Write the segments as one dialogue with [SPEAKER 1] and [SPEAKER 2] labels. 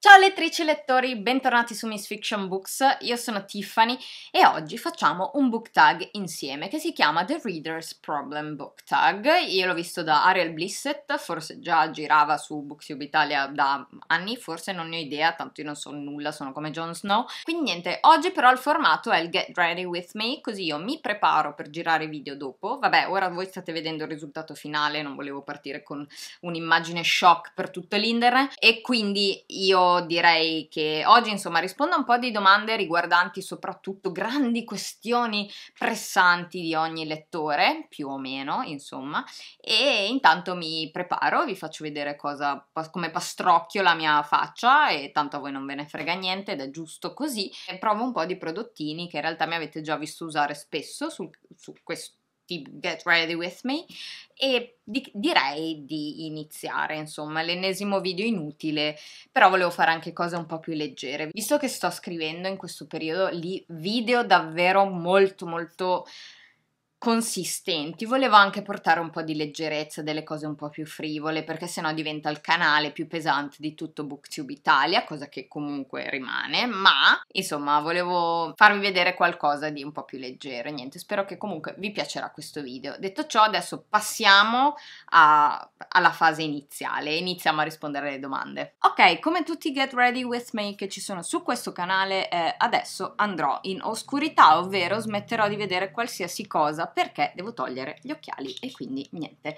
[SPEAKER 1] Ciao lettrici e lettori, bentornati su Miss Fiction Books, io sono Tiffany e oggi facciamo un book tag insieme che si chiama The Reader's Problem Book Tag. Io l'ho visto da Ariel Blissett, forse già girava su Booktube Italia da anni, forse non ne ho idea, tanto io non so nulla, sono come Jon Snow. Quindi niente, oggi però il formato è il Get Ready With Me, così io mi preparo per girare video dopo. Vabbè, ora voi state vedendo il risultato finale, non volevo partire con un'immagine shock per tutto l'internet e quindi io direi che oggi insomma rispondo a un po' di domande riguardanti soprattutto grandi questioni pressanti di ogni lettore, più o meno insomma, e intanto mi preparo, vi faccio vedere cosa, come pastrocchio la mia faccia e tanto a voi non ve ne frega niente ed è giusto così, e provo un po' di prodottini che in realtà mi avete già visto usare spesso su, su questo tutti Get Ready With Me e di- direi di iniziare, insomma, l'ennesimo video inutile, però volevo fare anche cose un po' più leggere. Visto che sto scrivendo in questo periodo lì video davvero molto molto consistenti. Volevo anche portare un po' di leggerezza, delle cose un po' più frivole, perché sennò diventa il canale più pesante di tutto Booktube Italia, cosa che comunque rimane, ma insomma volevo farvi vedere qualcosa di un po' più leggero. Niente, spero che comunque vi piacerà questo video. Detto ciò, adesso passiamo a, alla fase iniziale, e iniziamo a rispondere alle domande. Ok, come tutti i Get Ready With Me che ci sono su questo canale, eh, adesso andrò in oscurità, ovvero smetterò di vedere qualsiasi cosa perché devo togliere gli occhiali e quindi niente.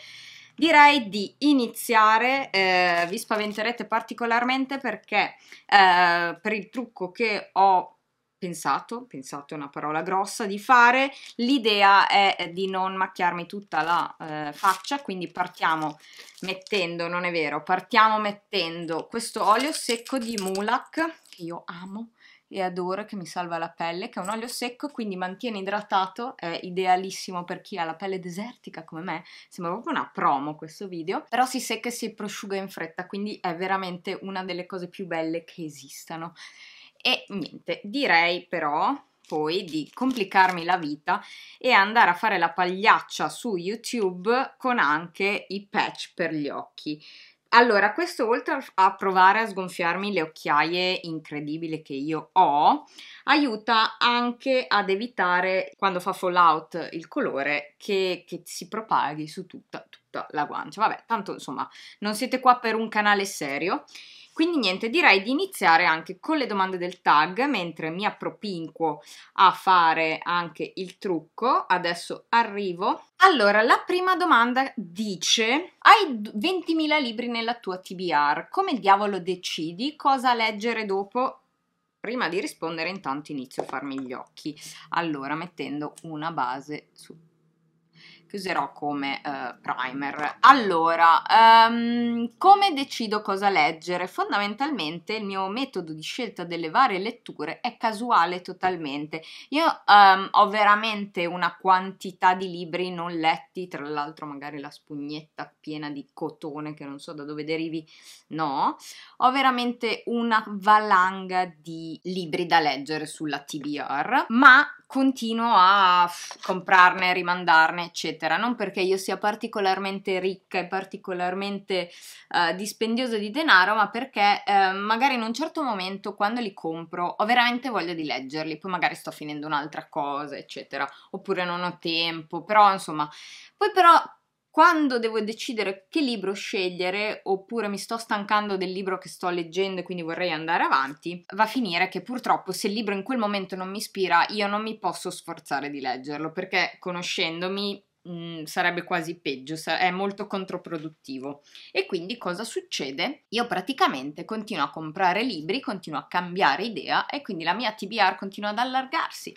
[SPEAKER 1] Direi di iniziare, eh, vi spaventerete particolarmente perché eh, per il trucco che ho pensato, pensato è una parola grossa, di fare, l'idea è di non macchiarmi tutta la eh, faccia, quindi partiamo mettendo, non è vero, partiamo mettendo questo olio secco di Mulak, che io amo, e adoro che mi salva la pelle, che è un olio secco, quindi mantiene idratato, è idealissimo per chi ha la pelle desertica come me, sembra proprio una promo questo video, però si secca e si prosciuga in fretta, quindi è veramente una delle cose più belle che esistano. E niente, direi però poi di complicarmi la vita e andare a fare la pagliaccia su YouTube con anche i patch per gli occhi. Allora, questo oltre a provare a sgonfiarmi le occhiaie incredibili che io ho, aiuta anche ad evitare, quando fa fallout il colore, che, che si propaghi su tutta, tutta la guancia. Vabbè, tanto insomma, non siete qua per un canale serio. Quindi niente, direi di iniziare anche con le domande del tag, mentre mi appropinquo a fare anche il trucco. Adesso arrivo. Allora, la prima domanda dice, hai 20.000 libri nella tua TBR, come diavolo decidi cosa leggere dopo? Prima di rispondere intanto inizio a farmi gli occhi, allora mettendo una base su userò come eh, primer. Allora, um, come decido cosa leggere? Fondamentalmente il mio metodo di scelta delle varie letture è casuale totalmente. Io um, ho veramente una quantità di libri non letti, tra l'altro magari la spugnetta piena di cotone che non so da dove derivi, no. Ho veramente una valanga di libri da leggere sulla TBR, ma continuo a comprarne, rimandarne, eccetera eccetera. Non perché io sia particolarmente ricca e particolarmente uh, dispendiosa di denaro, ma perché uh, magari in un certo momento quando li compro ho veramente voglia di leggerli, poi magari sto finendo un'altra cosa, eccetera, oppure non ho tempo, però insomma, poi però quando devo decidere che libro scegliere oppure mi sto stancando del libro che sto leggendo e quindi vorrei andare avanti, va a finire che purtroppo se il libro in quel momento non mi ispira io non mi posso sforzare di leggerlo perché conoscendomi Mm, sarebbe quasi peggio, è molto controproduttivo. E quindi cosa succede? Io praticamente continuo a comprare libri, continuo a cambiare idea e quindi la mia TBR continua ad allargarsi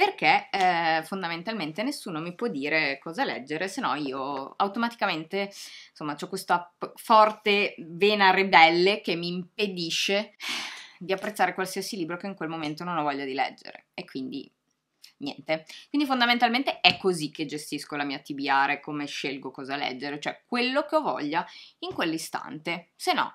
[SPEAKER 1] perché eh, fondamentalmente nessuno mi può dire cosa leggere, se no io automaticamente, insomma, ho questa forte vena ribelle che mi impedisce di apprezzare qualsiasi libro che in quel momento non ho voglia di leggere e quindi niente. Quindi fondamentalmente è così che gestisco la mia TBR, come scelgo cosa leggere, cioè quello che ho voglia in quell'istante, se no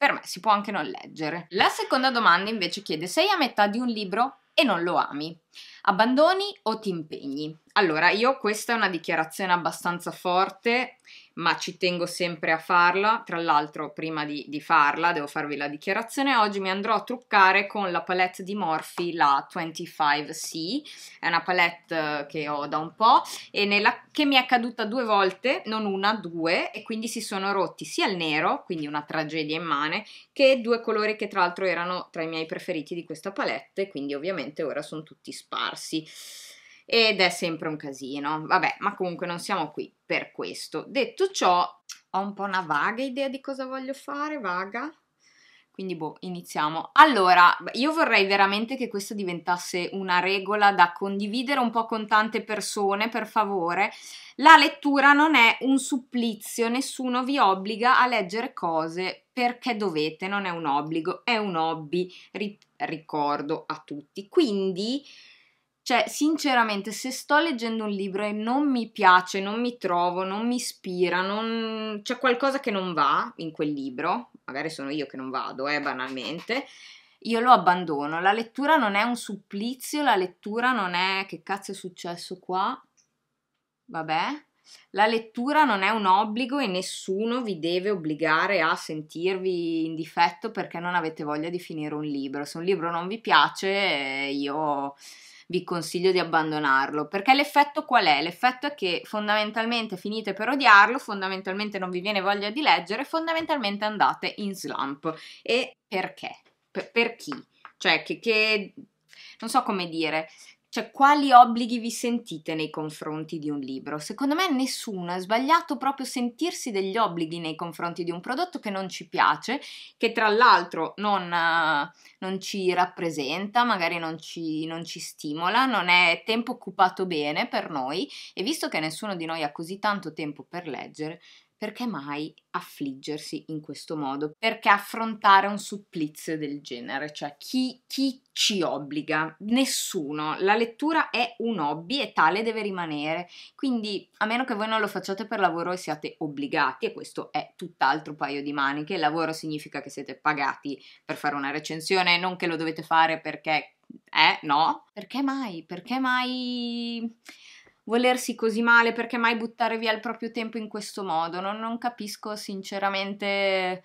[SPEAKER 1] per me si può anche non leggere. La seconda domanda invece chiede sei a metà di un libro e non lo ami. Abbandoni o ti impegni? Allora, io questa è una dichiarazione abbastanza forte, ma ci tengo sempre a farla. Tra l'altro, prima di, di, farla, devo farvi la dichiarazione. Oggi mi andrò a truccare con la palette di Morphe, la 25C. È una palette eh, che ho da un po' e nella, che mi è caduta due volte, non una, due, e quindi si sono rotti sia il nero, quindi una tragedia immane, che due colori che tra l'altro erano tra i miei preferiti di questa palette, quindi ovviamente ora sono tutti sparsi ed è sempre un casino. Vabbè, ma comunque non siamo qui per questo. Detto ciò, ho un po' una vaga idea di cosa voglio fare, vaga. Quindi boh, iniziamo. Allora, io vorrei veramente che questa diventasse una regola da condividere un po' con tante persone, per favore. La lettura non è un supplizio, nessuno vi obbliga a leggere cose perché dovete, non è un obbligo, è un hobby, ri- ricordo a tutti. Quindi cioè, sinceramente, se sto leggendo un libro e non mi piace, non mi trovo, non mi ispira, non... c'è qualcosa che non va in quel libro, magari sono io che non vado, eh, banalmente, io lo abbandono. La lettura non è un supplizio, la lettura non è che cazzo è successo qua, vabbè. La lettura non è un obbligo e nessuno vi deve obbligare a sentirvi in difetto perché non avete voglia di finire un libro. Se un libro non vi piace, eh, io vi consiglio di abbandonarlo, perché l'effetto qual è? L'effetto è che fondamentalmente finite per odiarlo, fondamentalmente non vi viene voglia di leggere, fondamentalmente andate in slump. E perché? per, per chi? Cioè che, che non so come dire, cioè, quali obblighi vi sentite nei confronti di un libro? Secondo me nessuno, è sbagliato proprio sentirsi degli obblighi nei confronti di un prodotto che non ci piace, che tra l'altro non, non ci rappresenta, magari non ci, non ci stimola, non è tempo occupato bene per noi e visto che nessuno di noi ha così tanto tempo per leggere, perché mai affliggersi in questo modo? Perché affrontare un supplizio del genere? Cioè, chi, chi ci obbliga? Nessuno. La lettura è un hobby e tale deve rimanere. Quindi, a meno che voi non lo facciate per lavoro e siate obbligati, e questo è tutt'altro paio di maniche, il lavoro significa che siete pagati per fare una recensione, non che lo dovete fare perché... Eh, no? Perché mai? Perché mai volersi così male, perché mai buttare via il proprio tempo in questo modo? Non, non capisco sinceramente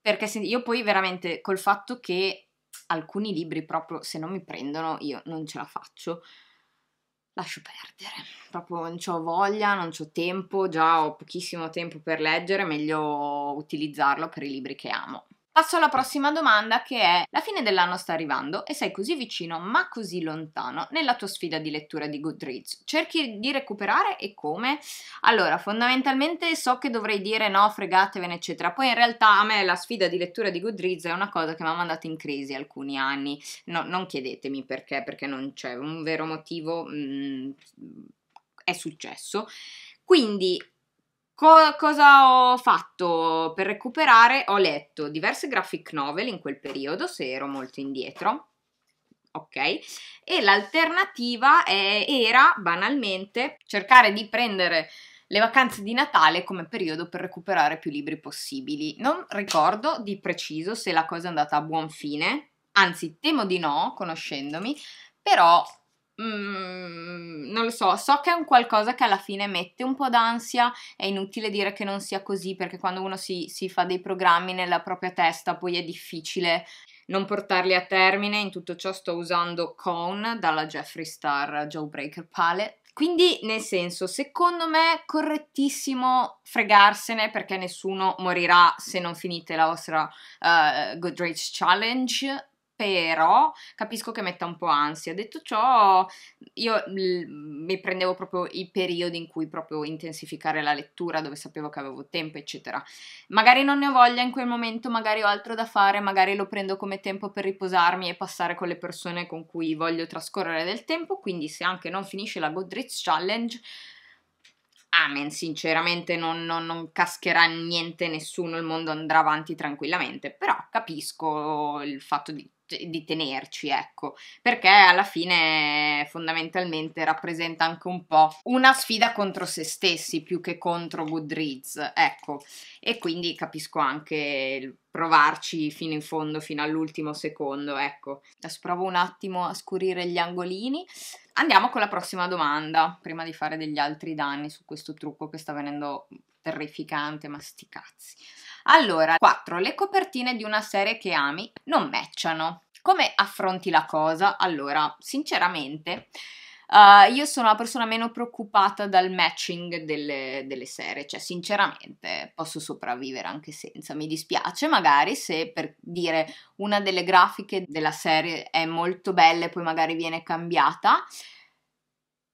[SPEAKER 1] perché se, io poi veramente col fatto che alcuni libri proprio se non mi prendono io non ce la faccio lascio perdere, proprio non ho voglia, non ho tempo, già ho pochissimo tempo per leggere, meglio utilizzarlo per i libri che amo. Passo alla prossima domanda che è la fine dell'anno sta arrivando e sei così vicino ma così lontano nella tua sfida di lettura di Goodreads. Cerchi di recuperare e come? Allora, fondamentalmente so che dovrei dire no, fregatevene eccetera. Poi in realtà a me la sfida di lettura di Goodreads è una cosa che mi ha mandato in crisi alcuni anni. No, non chiedetemi perché, perché non c'è un vero motivo. Mm, è successo. Quindi Co- cosa ho fatto per recuperare? Ho letto diverse graphic novel in quel periodo, se ero molto indietro. Ok, e l'alternativa è, era banalmente cercare di prendere le vacanze di Natale come periodo per recuperare più libri possibili. Non ricordo di preciso se la cosa è andata a buon fine, anzi temo di no, conoscendomi, però Mm, non lo so, so che è un qualcosa che alla fine mette un po' d'ansia, è inutile dire che non sia così perché quando uno si, si, fa dei programmi nella propria testa poi è difficile non portarli a termine, in tutto ciò sto usando Cone dalla Jeffree Star Jawbreaker Palette. Quindi, nel senso, secondo me è correttissimo fregarsene perché nessuno morirà se non finite la vostra uh, eh, Goodreach Challenge però capisco che metta un po' ansia. Detto ciò, io mi prendevo proprio i periodi in cui proprio intensificare la lettura, dove sapevo che avevo tempo, eccetera. Magari non ne ho voglia in quel momento, magari ho altro da fare, magari lo prendo come tempo per riposarmi e passare con le persone con cui voglio trascorrere del tempo, quindi se anche non finisce la Godrich Challenge, amen, sinceramente non, non, non, cascherà niente, nessuno, il mondo andrà avanti tranquillamente, però capisco il fatto di di tenerci, ecco, perché alla fine fondamentalmente rappresenta anche un po' una sfida contro se stessi più che contro Goodreads, ecco, e quindi capisco anche provarci fino in fondo, fino all'ultimo secondo, ecco. Adesso provo un attimo a scurire gli angolini. Andiamo con la prossima domanda, prima di fare degli altri danni su questo trucco che sta venendo terrificante, ma sti cazzi. Allora, 4. Le copertine di una serie che ami non matchano. Come affronti la cosa? Allora, sinceramente, uh, io sono la persona meno preoccupata dal matching delle, delle, serie, cioè sinceramente posso sopravvivere anche senza. Mi dispiace magari se per dire una delle grafiche della serie è molto bella e poi magari viene cambiata,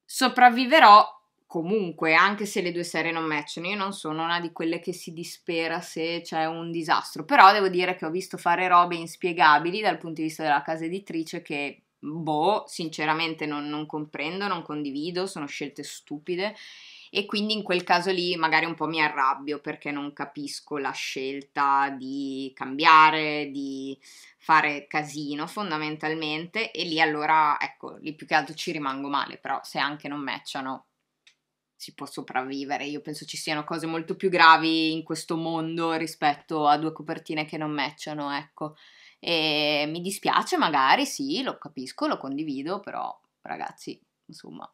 [SPEAKER 1] sopravviverò comunque, anche se le due serie non matchano, io non sono una di quelle che si dispera se c'è un disastro, però devo dire che ho visto fare robe inspiegabili dal punto di vista della casa editrice che, boh, sinceramente non, non comprendo, non condivido, sono scelte stupide e quindi in quel caso lì magari un po' mi arrabbio perché non capisco la scelta di cambiare, di fare casino fondamentalmente e lì allora ecco, lì più che altro ci rimango male, però se anche non matchano si può sopravvivere. Io penso ci siano cose molto più gravi in questo mondo rispetto a due copertine che non matchano, ecco. E mi dispiace magari, sì, lo capisco, lo condivido, però ragazzi, insomma,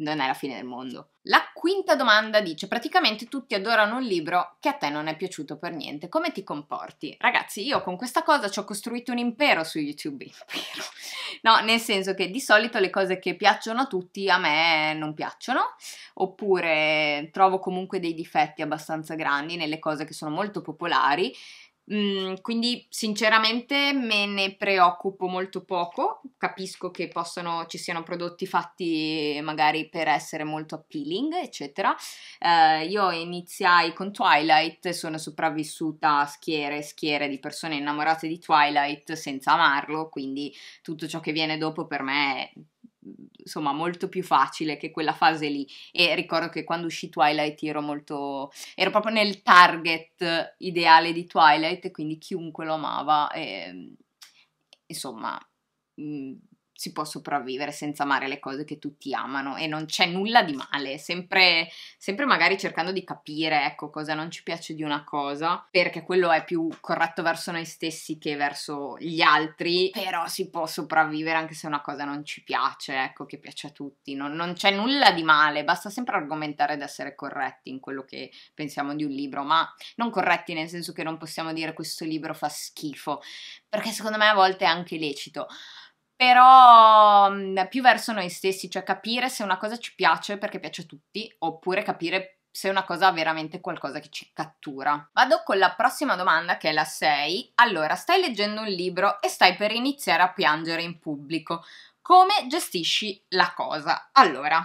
[SPEAKER 1] non è la fine del mondo. La quinta domanda dice: praticamente tutti adorano un libro che a te non è piaciuto per niente. Come ti comporti? Ragazzi, io con questa cosa ci ho costruito un impero su YouTube. Impero. No, nel senso che di solito le cose che piacciono a tutti a me non piacciono, oppure trovo comunque dei difetti abbastanza grandi nelle cose che sono molto popolari Mm, quindi sinceramente me ne preoccupo molto poco, capisco che possono, ci siano prodotti fatti magari per essere molto appealing, eccetera. Eh, io iniziai con Twilight, sono sopravvissuta a schiere e schiere di persone innamorate di Twilight senza amarlo, quindi tutto ciò che viene dopo per me è insomma molto più facile che quella fase lì e ricordo che quando uscì Twilight ero molto ero proprio nel target ideale di Twilight quindi chiunque lo amava e, ehm, insomma mh, mm, si può sopravvivere senza amare le cose che tutti amano e non c'è nulla di male, sempre, sempre magari cercando di capire ecco, cosa non ci piace di una cosa, perché quello è più corretto verso noi stessi che verso gli altri, però si può sopravvivere anche se una cosa non ci piace, ecco, che piace a tutti, non, non c'è nulla di male, basta sempre argomentare ed essere corretti in quello che pensiamo di un libro, ma non corretti nel senso che non possiamo dire questo libro fa schifo, perché secondo me a volte è anche lecito però mh, mm, più verso noi stessi, cioè capire se una cosa ci piace perché piace a tutti, oppure capire se una cosa ha veramente qualcosa che ci cattura. Vado con la prossima domanda che è la 6. Allora, stai leggendo un libro e stai per iniziare a piangere in pubblico. Come gestisci la cosa? Allora,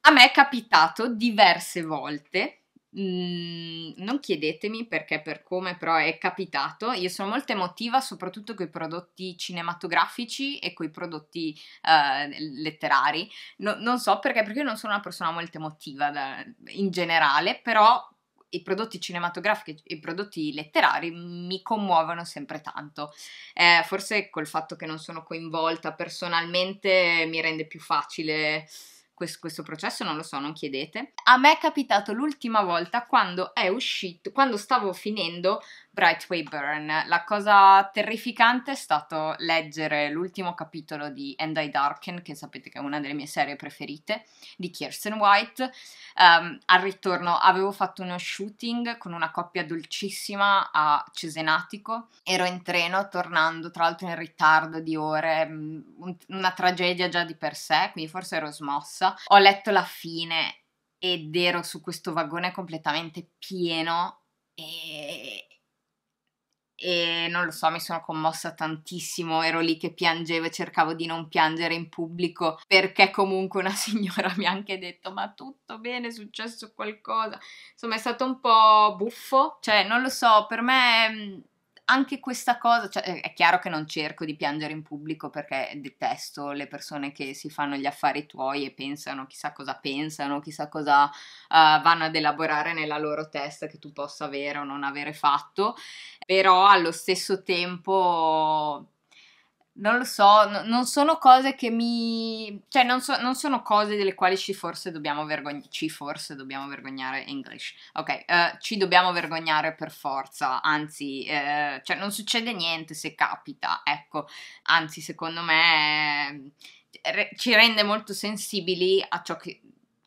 [SPEAKER 1] a me è capitato diverse volte Mhmm, non chiedetemi perché per come però è capitato io sono molto emotiva soprattutto con i prodotti cinematografici e con i prodotti uh, letterari no, non so perché perché io non sono una persona molto emotiva da, in generale però i prodotti cinematografici e i prodotti letterari mi commuovono sempre tanto. Eh, forse col fatto che non sono coinvolta personalmente mi rende più facile questo, questo, processo non lo so, non chiedete. A me è capitato l'ultima volta quando è uscito, quando stavo finendo Bright Wayburn. La cosa terrificante è stato leggere l'ultimo capitolo di End I Darken, che sapete che è una delle mie serie preferite, di Kirsten White. Um, al ritorno avevo fatto uno shooting con una coppia dolcissima a Cesenatico, ero in treno tornando, tra l'altro in ritardo di ore, mm, una tragedia già di per sé, quindi forse ero smossa. Ho letto la fine ed ero su questo vagone completamente pieno e non lo so, mi sono commossa tantissimo, ero lì che piangevo e cercavo di non piangere in pubblico perché comunque una signora mi ha anche detto ma tutto bene, è successo qualcosa, insomma è stato un po' buffo, cioè non lo so, per me mhmm, anche questa cosa, cioè, eh, è chiaro che non cerco di piangere in pubblico perché detesto le persone che si fanno gli affari tuoi e pensano chissà cosa pensano, chissà cosa uh, vanno ad elaborare nella loro testa che tu possa avere o non avere fatto, però allo stesso tempo non lo so, no, non sono cose che mi... cioè non, so, non, sono cose delle quali ci forse dobbiamo vergognare, ci forse dobbiamo vergognare English, ok, uh, ci dobbiamo vergognare per forza, anzi, uh, cioè non succede niente se capita, ecco, anzi secondo me re- eh, ci rende molto sensibili a ciò che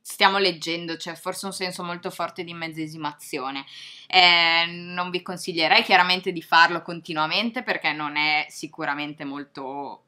[SPEAKER 1] stiamo leggendo, c'è cioè forse un senso molto forte di mezzesimazione. Eh, non vi consiglierei chiaramente di farlo continuamente perché non è sicuramente molto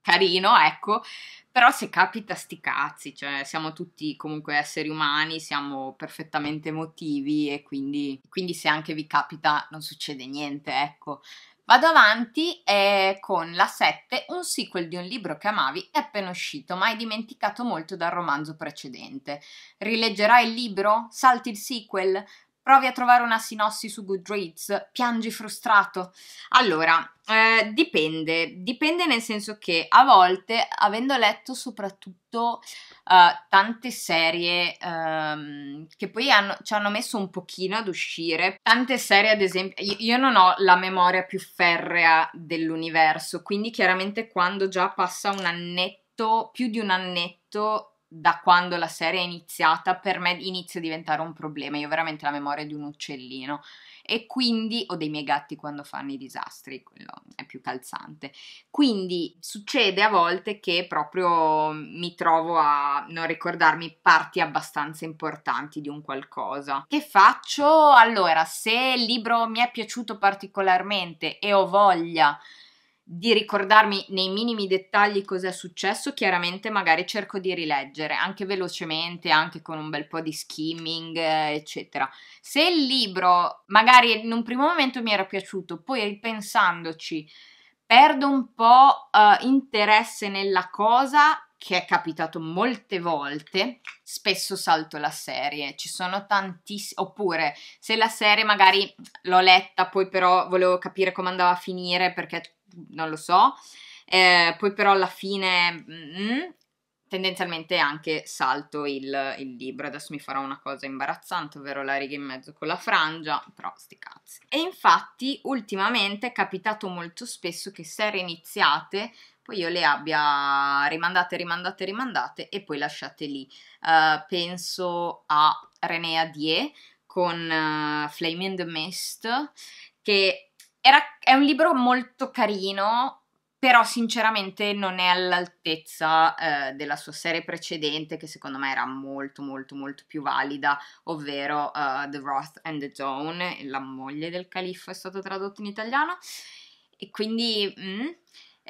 [SPEAKER 1] carino, ecco, però se capita sti cazzi, cioè siamo tutti comunque esseri umani, siamo perfettamente emotivi e quindi, quindi se anche vi capita non succede niente, ecco. Vado avanti eh, con la 7, un sequel di un libro che amavi è appena uscito, ma hai dimenticato molto dal romanzo precedente. Rileggerai il libro? Salti il sequel? provi a trovare una sinossi su Goodreads, piangi frustrato. Allora, eh, dipende, dipende nel senso che a volte, avendo letto soprattutto eh, tante serie ehm, che poi hanno, ci hanno messo un pochino ad uscire, tante serie ad esempio, io, io non ho la memoria più ferrea dell'universo, quindi chiaramente quando già passa un annetto, più di un annetto, da quando la serie è iniziata, per me inizia a diventare un problema. Io ho veramente la memoria di un uccellino. E quindi ho dei miei gatti quando fanno i disastri, quello è più calzante. Quindi succede a volte che proprio mi trovo a non ricordarmi parti abbastanza importanti di un qualcosa. Che faccio? Allora, se il libro mi è piaciuto particolarmente e ho voglia di ricordarmi nei minimi dettagli cosa è successo, chiaramente magari cerco di rileggere, anche velocemente, anche con un bel po' di skimming, eh, eccetera. Se il libro magari in un primo momento mi era piaciuto, poi ripensandoci perdo un po' eh, interesse nella cosa, che è capitato molte volte, spesso salto la serie, ci sono tantissime, oppure se la serie magari l'ho letta, poi però volevo capire come andava a finire perché non lo so. Eh, poi però alla fine mm, tendenzialmente anche salto il, il, libro. Adesso mi farò una cosa imbarazzante, ovvero la riga in mezzo con la frangia, però sti cazzi. E infatti ultimamente è capitato molto spesso che serie iniziate poi io le abbia rimandate, rimandate, rimandate e poi lasciate lì. Uh, penso a Renea Die con uh, eh, Flame in the Mist che era, è un libro molto carino, però sinceramente non è all'altezza eh, della sua serie precedente che secondo me era molto molto molto più valida, ovvero uh, The Wrath and the Dawn, la moglie del califfo è stato tradotto in italiano e quindi... Mm,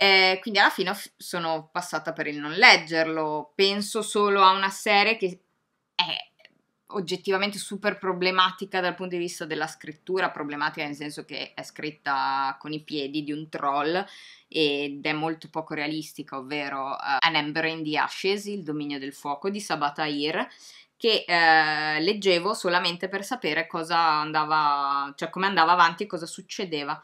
[SPEAKER 1] eh, quindi alla fine sono passata per il non leggerlo, penso solo a una serie che è oggettivamente super problematica dal punto di vista della scrittura, problematica nel senso che è scritta con i piedi di un troll ed è molto poco realistica, ovvero uh, eh, An Ember in the Ashes, il dominio del fuoco di Sabatair, che eh, leggevo solamente per sapere cosa andava, cioè come andava avanti e cosa succedeva.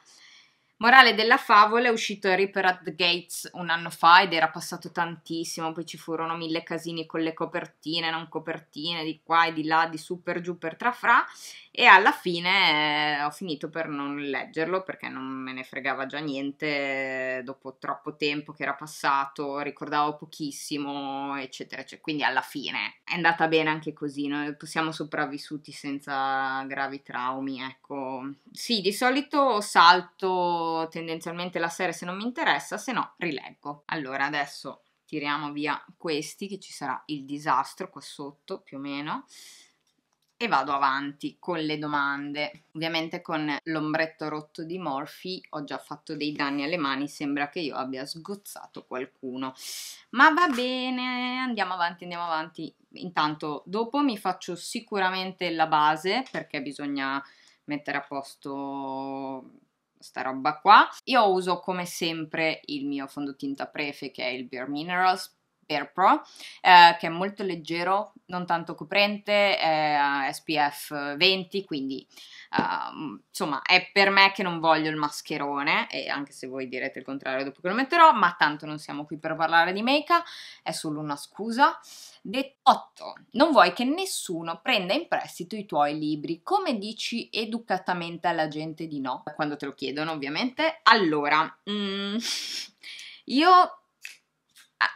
[SPEAKER 1] Morale della favola è uscito Harry per at the Gates un anno fa ed era passato tantissimo, poi ci furono mille casini con le copertine, non copertine, di qua e di là, di su per giù per trafra e alla fine eh, ho finito per non leggerlo perché non me ne fregava già niente eh, dopo troppo tempo che era passato, ricordavo pochissimo, eccetera, eccetera. Quindi alla fine è andata bene anche così, noi siamo sopravvissuti senza gravi traumi, ecco. Sì, di solito salto tendenzialmente la serie se non mi interessa, se no rileggo. Allora adesso tiriamo via questi, che ci sarà il disastro qua sotto più o meno e vado avanti con le domande. Ovviamente con l'ombretto rotto di Morphe ho già fatto dei danni alle mani, sembra che io abbia sgozzato qualcuno. Ma va bene, andiamo avanti, andiamo avanti. Intanto dopo mi faccio sicuramente la base perché bisogna mettere a posto sta roba qua. Io uso come sempre il mio fondotinta prefe che è il Bare Minerals Air Pro, eh, che è molto leggero, non tanto coprente, è SPF 20, quindi uh, insomma è per me che non voglio il mascherone, e anche se voi direte il contrario dopo che lo metterò, ma tanto non siamo qui per parlare di make-up, è solo una scusa. Detto 8. Non vuoi che nessuno prenda in prestito i tuoi libri. Come dici educatamente alla gente di no? Quando te lo chiedono, ovviamente. Allora, mm, io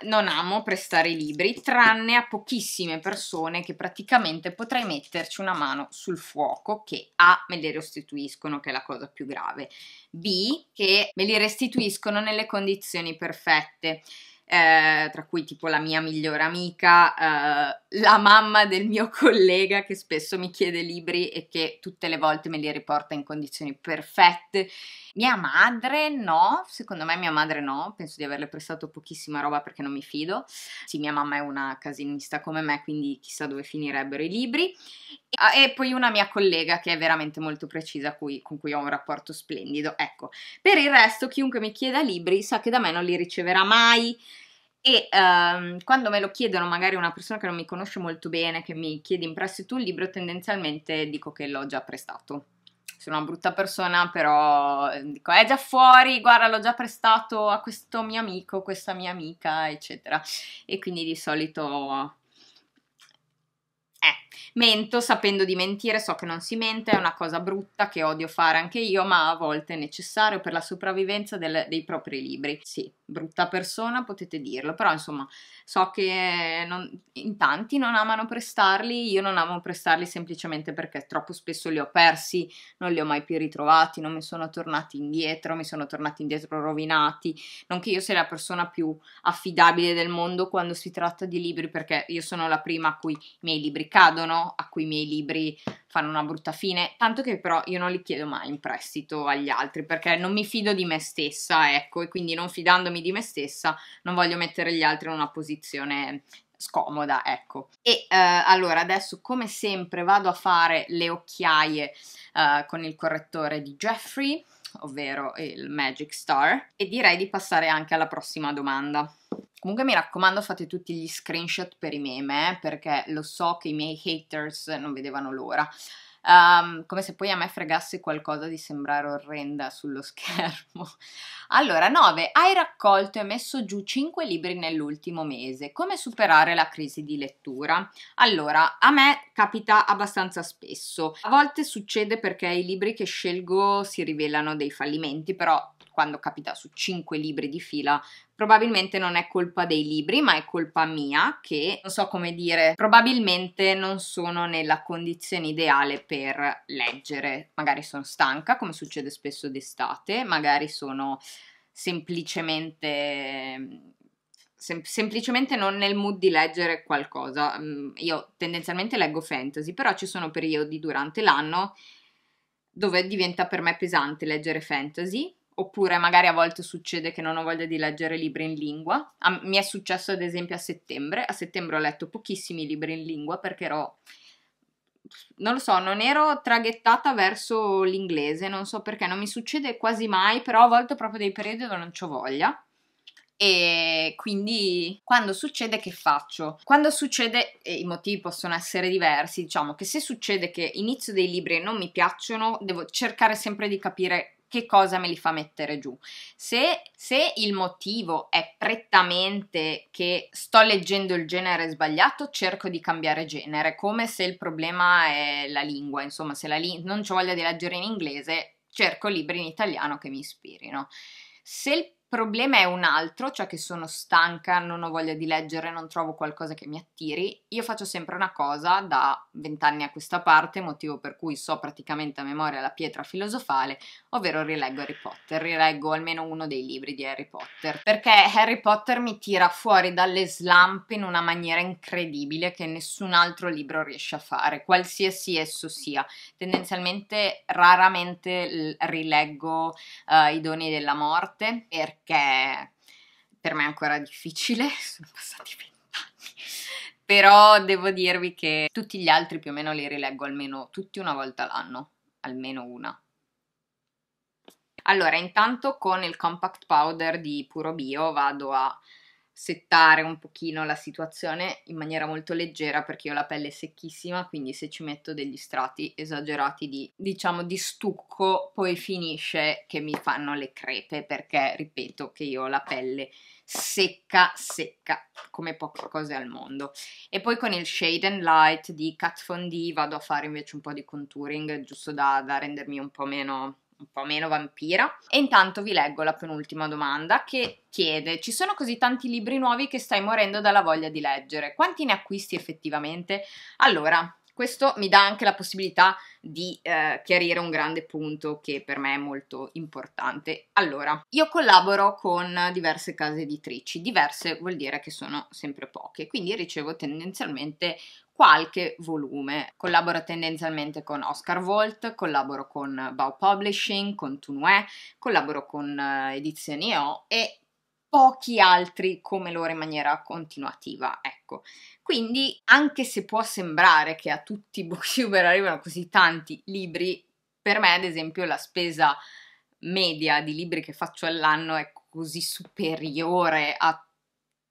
[SPEAKER 1] non amo prestare i libri, tranne a pochissime persone che praticamente potrei metterci una mano sul fuoco che A me li restituiscono, che è la cosa più grave, B che me li restituiscono nelle condizioni perfette. Eh, tra cui tipo la mia migliore amica, eh, la mamma del mio collega che spesso mi chiede libri e che tutte le volte me li riporta in condizioni perfette. Mia madre no, secondo me mia madre no, penso di averle prestato pochissima roba perché non mi fido. Sì, mia mamma è una casinista come me, quindi chissà dove finirebbero i libri. Ah, e poi una mia collega che è veramente molto precisa, cui, con cui ho un rapporto splendido. Ecco, per il resto chiunque mi chieda libri sa che da me non li riceverà mai e um, quando me lo chiedono magari una persona che non mi conosce molto bene, che mi chiede in prestito un libro, tendenzialmente dico che l'ho già prestato. Sono una brutta persona, però ehm, dico è già fuori, guarda l'ho già prestato a questo mio amico, questa mia amica, eccetera. E quindi di solito eh, mento sapendo di mentire, so che non si mente, è una cosa brutta che odio fare anche io, ma a volte è necessario per la sopravvivenza del, dei propri libri. Sì, brutta persona, potete dirlo, però insomma, so che non, in tanti non amano prestarli, io non amo prestarli semplicemente perché troppo spesso li ho persi, non li ho mai più ritrovati, non mi sono tornati indietro, mi sono tornati indietro rovinati, non che io sia la persona più affidabile del mondo quando si tratta di libri, perché io sono la prima a cui i miei libri decadono, a cui i miei libri fanno una brutta fine, tanto che però io non li chiedo mai in prestito agli altri perché non mi fido di me stessa, ecco, e quindi non fidandomi di me stessa non voglio mettere gli altri in una posizione scomoda, ecco. E eh, allora adesso come sempre vado a fare le occhiaie eh, con il correttore di Jeffrey, ovvero il Magic Star, e direi di passare anche alla prossima domanda. Comunque mi raccomando fate tutti gli screenshot per i meme, eh, perché lo so che i miei haters non vedevano l'ora. Um, come se poi a me fregasse qualcosa di sembrare orrenda sullo schermo. Allora, 9. Hai raccolto e messo giù 5 libri nell'ultimo mese. Come superare la crisi di lettura? Allora, a me capita abbastanza spesso. A volte succede perché i libri che scelgo si rivelano dei fallimenti, però quando capita su cinque libri di fila, probabilmente non è colpa dei libri, ma è colpa mia che, non so come dire, probabilmente non sono nella condizione ideale per leggere. Magari sono stanca, come succede spesso d'estate, magari sono semplicemente Sem- semplicemente non nel mood di leggere qualcosa. Mm, io tendenzialmente leggo fantasy, però ci sono periodi durante l'anno dove diventa per me pesante leggere fantasy Oppure magari a volte succede che non ho voglia di leggere libri in lingua. A, mi è successo ad esempio a settembre. A settembre ho letto pochissimi libri in lingua perché ero... Non lo so, non ero traghettata verso l'inglese, non so perché, non mi succede quasi mai, però a volte proprio dei periodi dove non ho voglia. E quindi quando succede che faccio? Quando succede, e i motivi possono essere diversi, diciamo che se succede che inizio dei libri e non mi piacciono, devo cercare sempre di capire che cosa me li fa mettere giù. Se, se, il motivo è prettamente che sto leggendo il genere sbagliato, cerco di cambiare genere, come se il problema è la lingua, insomma, se li- non ho voglia di leggere in inglese, cerco libri in italiano che mi ispirino. Se il problema è un altro, cioè che sono stanca, non ho voglia di leggere, non trovo qualcosa che mi attiri. Io faccio sempre una cosa da vent'anni a questa parte, motivo per cui so praticamente a memoria la pietra filosofale, ovvero rileggo Harry Potter, rileggo almeno uno dei libri di Harry Potter, perché Harry Potter mi tira fuori dalle slump in una maniera incredibile che nessun altro libro riesce a fare, qualsiasi esso sia. Tendenzialmente raramente rileggo uh, I doni della morte perché perché per me è ancora difficile, sono passati vent'anni, però devo dirvi che tutti gli altri più o meno li rileggo almeno tutti una volta l'anno, almeno una. Allora, intanto con il compact powder di Puro Bio vado a settare un pochino la situazione in maniera molto leggera perché io la pelle è secchissima, quindi se ci metto degli strati esagerati di, diciamo, di stucco, poi finisce che mi fanno le crepe perché, ripeto, che io ho la pelle secca, secca, come poche cose al mondo. E poi con il Shade and Light di Kat Von D vado a fare invece un po' di contouring, giusto da, da rendermi un po' meno un po' meno vampira. E intanto vi leggo la penultima domanda che chiede: Ci sono così tanti libri nuovi che stai morendo dalla voglia di leggere. Quanti ne acquisti effettivamente? Allora, questo mi dà anche la possibilità di eh, chiarire un grande punto che per me è molto importante. Allora, io collaboro con diverse case editrici, diverse vuol dire che sono sempre poche, quindi ricevo tendenzialmente qualche volume. Collaboro tendenzialmente con Oscar Volt, collaboro con Bau Publishing, con Tunue, collaboro con eh, Edizioni O e pochi altri come loro in maniera continuativa, ecco. Quindi, anche se può sembrare che a tutti i booktuber arrivano così tanti libri, per me, ad esempio, la spesa media di libri che faccio all'anno è così superiore a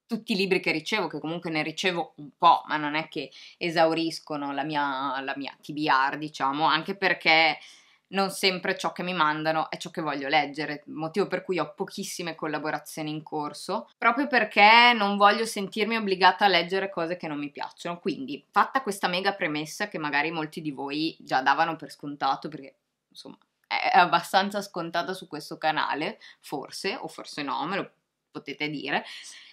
[SPEAKER 1] tutti i libri che ricevo, che comunque ne ricevo un po', ma non è che esauriscono la mia, la mia TBR, diciamo, anche perché non sempre ciò che mi mandano è ciò che voglio leggere, motivo per cui ho pochissime collaborazioni in corso, proprio perché non voglio sentirmi obbligata a leggere cose che non mi piacciono. Quindi, fatta questa mega premessa che magari molti di voi già davano per scontato, perché insomma è abbastanza scontata su questo canale, forse o forse no, me lo potete dire.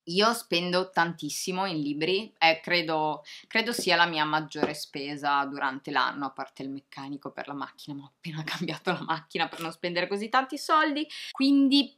[SPEAKER 1] Io spendo tantissimo in libri e credo, credo, sia la mia maggiore spesa durante l'anno, a parte il meccanico per la macchina, ma ho appena cambiato la macchina per non spendere così tanti soldi, quindi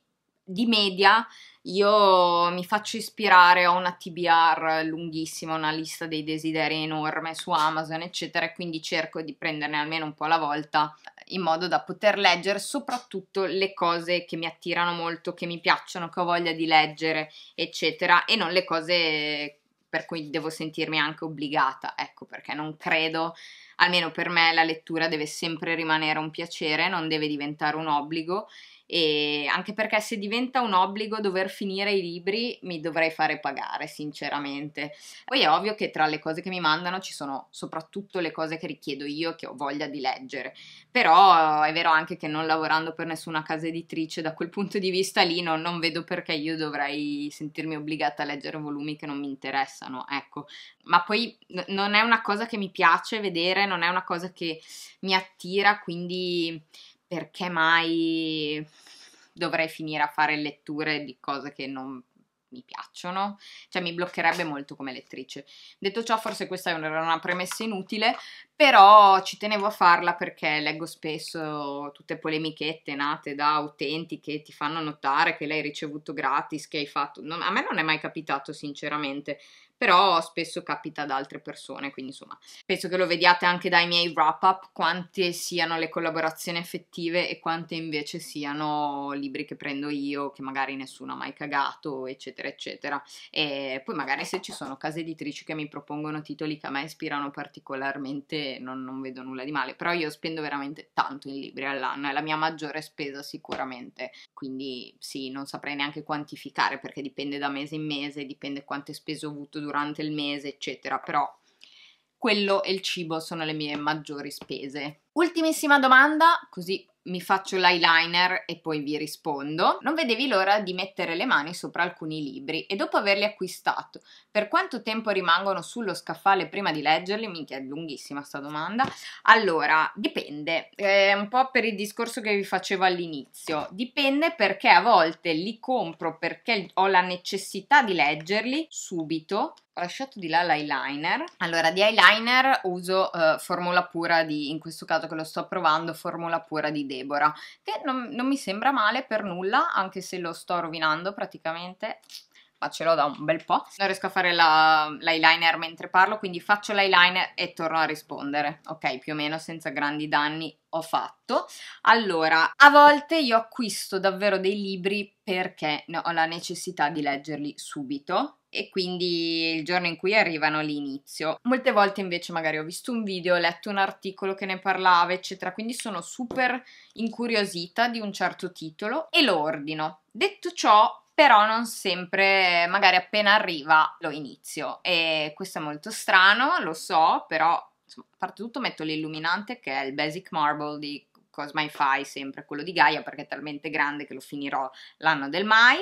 [SPEAKER 1] di media io mi faccio ispirare, ho una TBR lunghissima, una lista dei desideri enorme su Amazon, eccetera, e quindi cerco di prenderne almeno un po' alla volta in modo da poter leggere soprattutto le cose che mi attirano molto, che mi piacciono, che ho voglia di leggere, eccetera, e non le cose per cui devo sentirmi anche obbligata, ecco perché non credo, almeno per me la lettura deve sempre rimanere un piacere, non deve diventare un obbligo e anche perché se diventa un obbligo dover finire i libri mi dovrei fare pagare sinceramente. Poi è ovvio che tra le cose che mi mandano ci sono soprattutto le cose che richiedo io che ho voglia di leggere, però è vero anche che non lavorando per nessuna casa editrice da quel punto di vista lì non, non vedo perché io dovrei sentirmi obbligata a leggere volumi che non mi interessano, ecco. Ma poi non è una cosa che mi piace vedere, non è una cosa che mi attira, quindi perché mai dovrei finire a fare letture di cose che non mi piacciono, cioè mi bloccherebbe molto come lettrice. Detto ciò, forse questa era una premessa inutile, però ci tenevo a farla perché leggo spesso tutte polemichette nate da utenti che ti fanno notare che l'hai ricevuto gratis, che hai fatto. Non, a me non è mai capitato, sinceramente, però spesso capita ad altre persone, quindi insomma, penso che lo vediate anche dai miei wrap up quante siano le collaborazioni effettive e quante invece siano libri che prendo io che magari nessuno ha mai cagato, eccetera eccetera. E poi magari se ci sono case editrici che mi propongono titoli che a me ispirano particolarmente non, non, vedo nulla di male, però io spendo veramente tanto in libri all'anno, è la mia maggiore spesa sicuramente, quindi sì, non saprei neanche quantificare perché dipende da mese in mese, dipende quante spese ho avuto durante il mese, eccetera, però quello e il cibo sono le mie maggiori spese Ultimissima domanda, così mi faccio l'eyeliner e poi vi rispondo. Non vedevi l'ora di mettere le mani sopra alcuni libri e dopo averli acquistato, per quanto tempo rimangono sullo scaffale prima di leggerli? Minchia, è lunghissima sta domanda. Allora, dipende, è eh, un po' per il discorso che vi facevo all'inizio. Dipende perché a volte li compro perché ho la necessità di leggerli subito, ho lasciato di là l'eyeliner. Allora, di eyeliner uso eh, formula pura di, in questo caso, dato che lo sto provando, Formula Pura di Deborah, che non, non mi sembra male per nulla, anche se lo sto rovinando praticamente ma ce l'ho da un bel po'. Non riesco a fare l'eyeliner mentre parlo, quindi faccio l'eyeliner e torno a rispondere. Ok, più o meno senza grandi danni ho fatto. Allora, a volte io acquisto davvero dei libri perché ho la necessità di leggerli subito e quindi il giorno in cui arrivano l'inizio. Molte volte invece magari ho visto un video, ho letto un articolo che ne parlava, eccetera, quindi sono super incuriosita di un certo titolo e lo ordino. Detto ciò, però non sempre, magari appena arriva lo inizio e questo è molto strano, lo so, però insomma, a parte tutto metto l'illuminante che è il Basic Marble di Cosmai Fai, sempre quello di Gaia perché è talmente grande che lo finirò l'anno del mai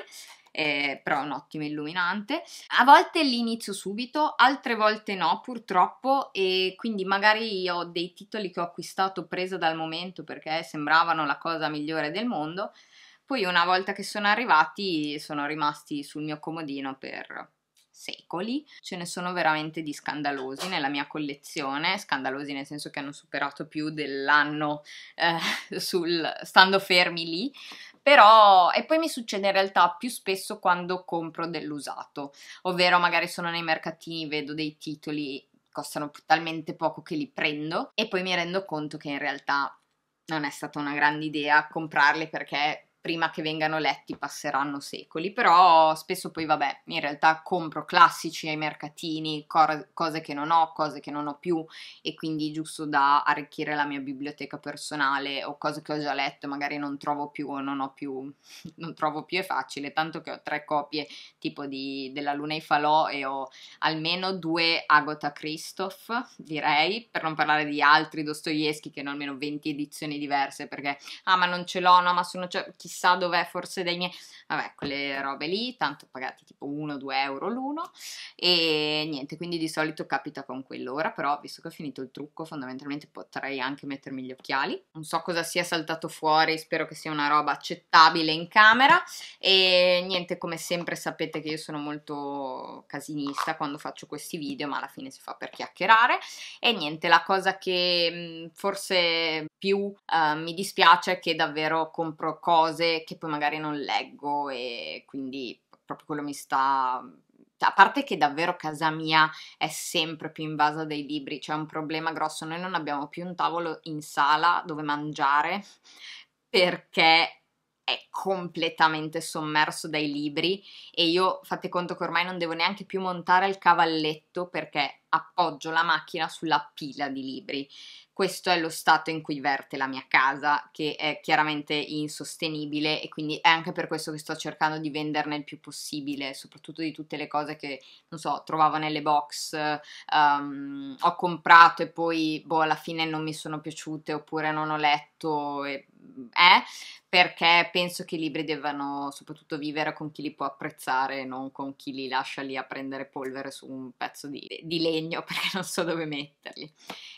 [SPEAKER 1] eh, però è un ottimo illuminante. A volte li inizio subito, altre volte no, purtroppo, e quindi magari ho dei titoli che ho acquistato preso dal momento perché sembravano la cosa migliore del mondo. Poi una volta che sono arrivati sono rimasti sul mio comodino per secoli, ce ne sono veramente di scandalosi nella mia collezione, scandalosi nel senso che hanno superato più dell'anno eh, sul, stando fermi lì, però e poi mi succede in realtà più spesso quando compro dell'usato, ovvero magari sono nei mercatini, vedo dei titoli, costano talmente poco che li prendo e poi mi rendo conto che in realtà non è stata una grande idea comprarli perché prima che vengano letti passeranno secoli, però spesso poi vabbè, in realtà compro classici ai mercatini, cor- cose che non ho, cose che non ho più e quindi giusto da arricchire la mia biblioteca personale o cose che ho già letto magari non trovo più o non ho più, non trovo più è facile, tanto che ho tre copie tipo di, della Luna e Falò e ho almeno due Agota Christoph, direi, per non parlare di altri Dostoevsky che hanno almeno 20 edizioni diverse perché ah ma non ce l'ho, no ma sono... Cioè, chissà chissà dov'è, forse dai miei, vabbè, quelle robe lì, tanto pagati tipo 1-2 euro l'uno e niente, quindi di solito capita con quell'ora, però visto che ho finito il trucco fondamentalmente potrei anche mettermi gli occhiali, non so cosa sia saltato fuori, spero che sia una roba accettabile in camera e niente, come sempre sapete che io sono molto casinista quando faccio questi video, ma alla fine si fa per chiacchierare e niente, la cosa che forse più uh, mi dispiace è che davvero compro cose cose che poi magari non leggo e quindi proprio quello mi sta cioè, a parte che davvero casa mia è sempre più invasa dai libri, c'è un problema grosso, noi non abbiamo più un tavolo in sala dove mangiare perché è completamente sommerso dai libri e io fate conto che ormai non devo neanche più montare il cavalletto perché appoggio la macchina sulla pila di libri. Questo è lo stato in cui verte la mia casa, che è chiaramente insostenibile e quindi è anche per questo che sto cercando di venderne il più possibile, soprattutto di tutte le cose che, non so, trovavo nelle box, um, ho comprato e poi, boh, alla fine non mi sono piaciute oppure non ho letto e eh, perché penso che i libri debbano soprattutto vivere con chi li può apprezzare, non con chi li lascia lì a prendere polvere su un pezzo di, di legno segno perché non so dove metterli.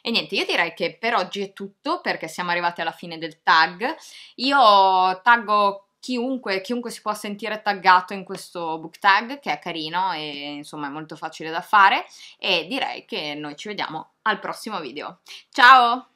[SPEAKER 1] E niente, io direi che per oggi è tutto perché siamo arrivati alla fine del tag. Io taggo Chiunque, chiunque, si può sentire taggato in questo book tag che è carino e insomma è molto facile da fare e direi che noi ci vediamo al prossimo video. Ciao!